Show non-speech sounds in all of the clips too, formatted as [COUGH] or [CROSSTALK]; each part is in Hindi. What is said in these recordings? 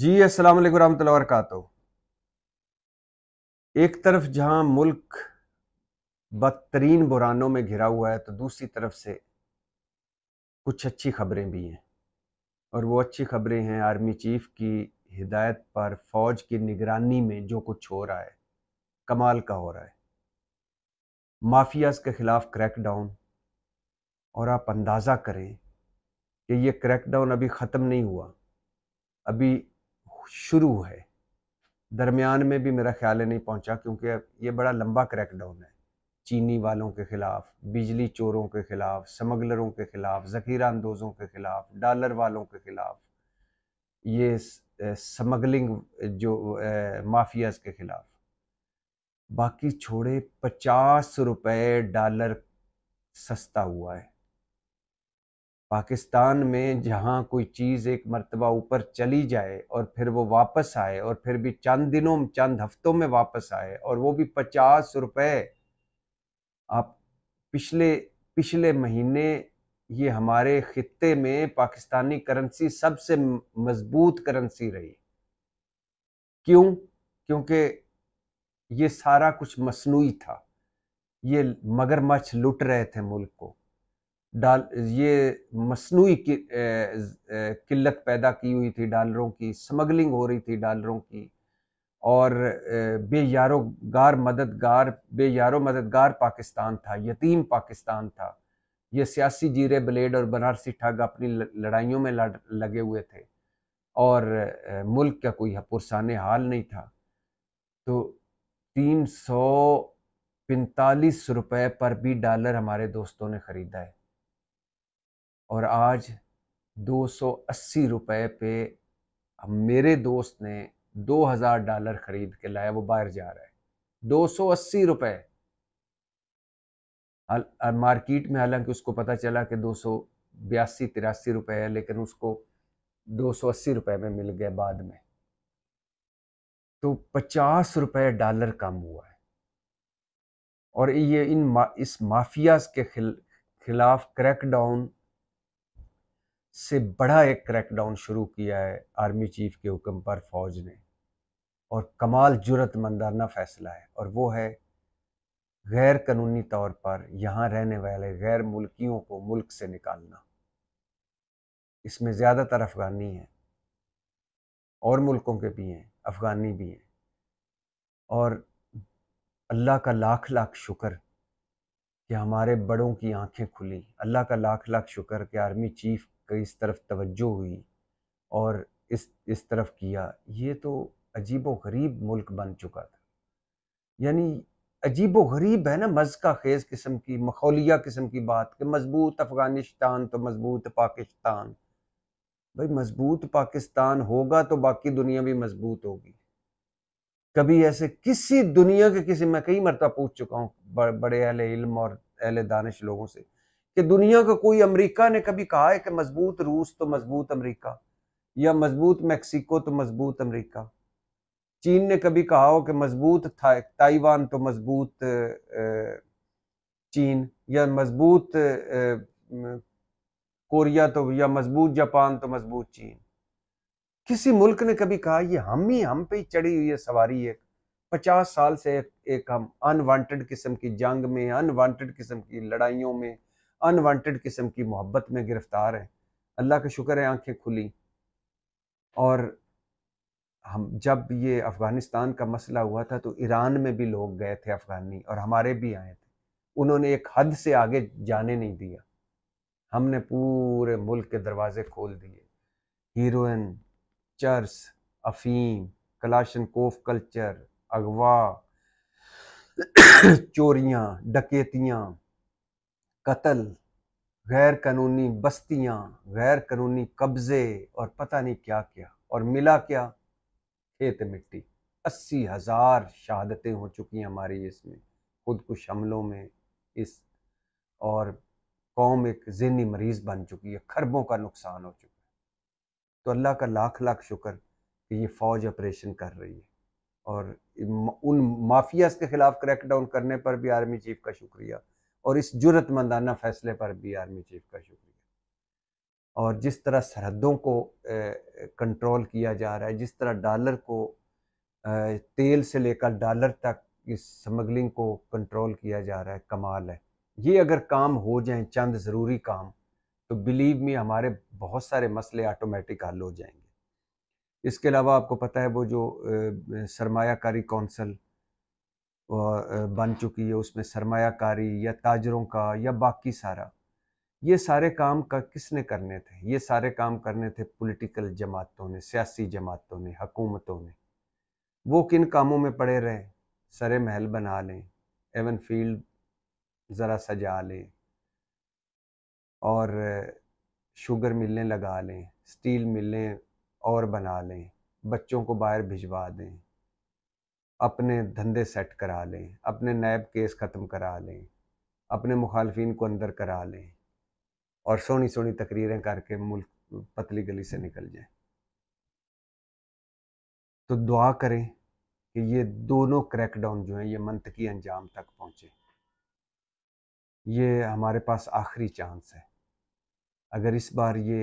जी अस्सलाम वालेकुम रहमतुल्लाहि एक तरफ जहां मुल्क बदतरीन बुरानों में घिरा हुआ है तो दूसरी तरफ से कुछ अच्छी खबरें भी हैं और वो अच्छी खबरें हैं आर्मी चीफ की हिदायत पर फौज की निगरानी में जो कुछ हो रहा है कमाल का हो रहा है माफियाज के खिलाफ क्रैकडाउन और आप अंदाज़ा करें कि ये क्रैकडाउन अभी ख़त्म नहीं हुआ अभी शुरू है दरमियान में भी मेरा ख्याल है नहीं पहुंचा क्योंकि ये बड़ा लंबा क्रैकडाउन है चीनी वालों के ख़िलाफ़ बिजली चोरों के ख़िलाफ़ समगलरों के ख़िलाफ़ ज़खीरा अंदोज़ों के ख़िलाफ़ डॉलर वालों के ख़िलाफ़ ये समगलिंग जो माफियाज़ के ख़िलाफ़ बाकी छोड़े पचास रुपए डॉलर सस्ता हुआ है पाकिस्तान में जहाँ कोई चीज़ एक मरतबा ऊपर चली जाए और फिर वो वापस आए और फिर भी चंद दिनों चंद हफ्तों में वापस आए और वो भी पचास रुपये आप पिछले पिछले महीने ये हमारे खत्े में पाकिस्तानी करेंसी सबसे मजबूत करेंसी रही क्यों क्योंकि ये सारा कुछ मसनू था ये मगरमच्छ लुट रहे थे मुल्क को डाल ये मसनू किल्लत पैदा की हुई थी डालरों की स्मगलिंग हो रही थी डालरों की और बेयारो गार मददगार यारो मददगार पाकिस्तान था यतीम पाकिस्तान था ये सियासी जीरे ब्लेड और बनारसी ठग अपनी लड़ाइयों में लगे हुए थे और मुल्क का कोई पुरसान हाल नहीं था तो तीन सौ पैंतालीस रुपये पर भी डॉलर हमारे दोस्तों ने ख़रीदा है और आज दो सौ अस्सी रुपये पे मेरे दोस्त ने दो हज़ार डॉलर खरीद के लाया वो बाहर जा रहा है दो सौ अस्सी रुपये मार्केट में हालांकि उसको पता चला कि दो सौ बयासी तिरासी है लेकिन उसको दो सौ अस्सी रुपये में मिल गया बाद में तो पचास रुपए डॉलर कम हुआ है और ये इन मा, इस माफियाज के खिल, खिलाफ क्रैकडाउन से बड़ा एक क्रैकडाउन शुरू किया है आर्मी चीफ के हुक्म पर फौज ने और कमाल जरूरतमंदाना फैसला है और वो है गैर कानूनी तौर पर यहाँ रहने वाले गैर मुल्कियों को मुल्क से निकालना इसमें ज़्यादातर अफगानी हैं और मुल्कों के भी हैं अफगानी भी हैं और अल्लाह का लाख लाख शुक्र कि हमारे बड़ों की आंखें खुली अल्लाह का लाख लाख शुक्र कि आर्मी चीफ इस तरफ तवज्जो हुई और इस इस तरफ किया ये तो व गरीब मुल्क बन चुका था यानी अजीबो गरीब है ना मज़ का खेज किस्म की मखौलिया किस्म की बात कि मजबूत अफगानिस्तान तो मजबूत पाकिस्तान भाई मजबूत पाकिस्तान होगा तो बाकी दुनिया भी मजबूत होगी कभी ऐसे किसी दुनिया के किसी मैं कई मरतबा पूछ चुका हूँ बड़े अहल इल्म और अहल दानिश लोगों से कि दुनिया का कोई अमेरिका ने कभी कहा है कि मजबूत रूस तो मजबूत अमेरिका या मजबूत मैक्सिको तो मजबूत अमेरिका चीन ने कभी कहा हो कि मजबूत ताइवान तो मजबूत चीन या मजबूत कोरिया तो या मजबूत जापान तो मजबूत चीन किसी मुल्क ने कभी कहा ये हम ही हम पे ही चढ़ी हुई है सवारी एक पचास साल से एक, एक हम अनवांटेड किस्म की जंग में अनवांटेड किस्म की लड़ाइयों में अनवांटेड किस्म की मोहब्बत में गिरफ्तार हैं अल्लाह का शुक्र है आंखें खुली और हम जब ये अफ़गानिस्तान का मसला हुआ था तो ईरान में भी लोग गए थे अफ़गानी और हमारे भी आए थे उन्होंने एक हद से आगे जाने नहीं दिया हमने पूरे मुल्क के दरवाजे खोल दिए हीरोइन चर्स अफीम कलाशन कोफ कल्चर अगवा [COUGHS] चोरियाँ डकेतियाँ कत्ल गैर कानूनी बस्तियाँ गैर कानूनी कब्ज़े और पता नहीं क्या क्या और मिला क्या खेत मिट्टी अस्सी हज़ार शहादतें हो चुकी हैं हमारी इसमें खुदकुश हमलों में इस और कौम एक जहनी मरीज़ बन चुकी है खरबों का नुकसान हो चुका है तो अल्लाह का लाख लाख शुक्र कि ये फ़ौज ऑपरेशन कर रही है और उन माफियाज़ के ख़िलाफ़ क्रैकडाउन करने पर भी आर्मी चीफ का शुक्रिया और इस जरूरतमंदाना फैसले पर भी आर्मी चीफ का शुक्रिया और जिस तरह सरहदों को कंट्रोल किया जा रहा है जिस तरह डॉलर को तेल से लेकर डॉलर तक इस स्मगलिंग को कंट्रोल किया जा रहा है कमाल है ये अगर काम हो जाए चंद ज़रूरी काम तो बिलीव में हमारे बहुत सारे मसले ऑटोमेटिक हल हो जाएंगे इसके अलावा आपको पता है वो जो सरमाकारी कौंसल बन चुकी है उसमें सरमाकारी या ताजरों का या बाकी सारा ये सारे काम का किसने करने थे ये सारे काम करने थे पॉलिटिकल जमातों ने सियासी जमातों ने हकूमतों ने वो किन कामों में पड़े रहे सरे महल बना लें एवन फील्ड ज़रा सजा लें और शुगर मिलें लगा लें स्टील मिलें और बना लें बच्चों को बाहर भिजवा दें अपने धंधे सेट करा लें अपने नैब केस ख़त्म करा लें अपने मुखालफन को अंदर करा लें और सोनी सोनी तकरीरें करके मुल्क पतली गली से निकल जाए तो दुआ करें कि ये दोनों क्रैकडाउन जो हैं ये मनतकी अंजाम तक पहुँचे ये हमारे पास आखिरी चांस है अगर इस बार ये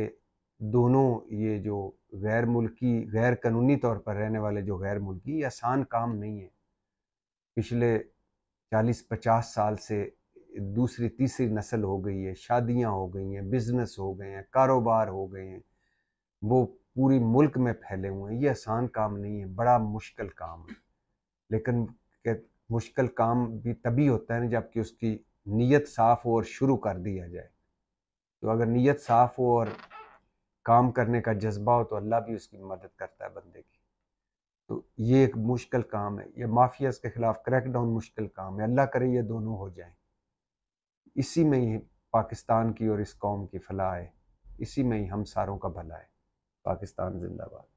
दोनों ये जो गैर मुल्की गैर कानूनी तौर पर रहने वाले जो गैर मुल्की ये आसान काम नहीं है पिछले 40-50 साल से दूसरी तीसरी नस्ल हो गई है शादियां हो गई हैं बिजनेस हो गए हैं कारोबार हो गए हैं वो पूरी मुल्क में फैले हुए हैं ये आसान काम नहीं है बड़ा मुश्किल काम है लेकिन मुश्किल काम भी तभी होता है ना जबकि उसकी नीयत साफ़ हो और शुरू कर दिया जाए तो अगर नीयत साफ़ हो और काम करने का जज्बा हो तो अल्लाह भी उसकी मदद करता है बंदे की तो ये एक मुश्किल काम है ये माफियाज के ख़िलाफ़ क्रैकडाउन मुश्किल काम है अल्लाह करे ये दोनों हो जाए इसी में ही पाकिस्तान की और इस कौम की फलाह है इसी में ही हम सारों का भला है पाकिस्तान जिंदाबाद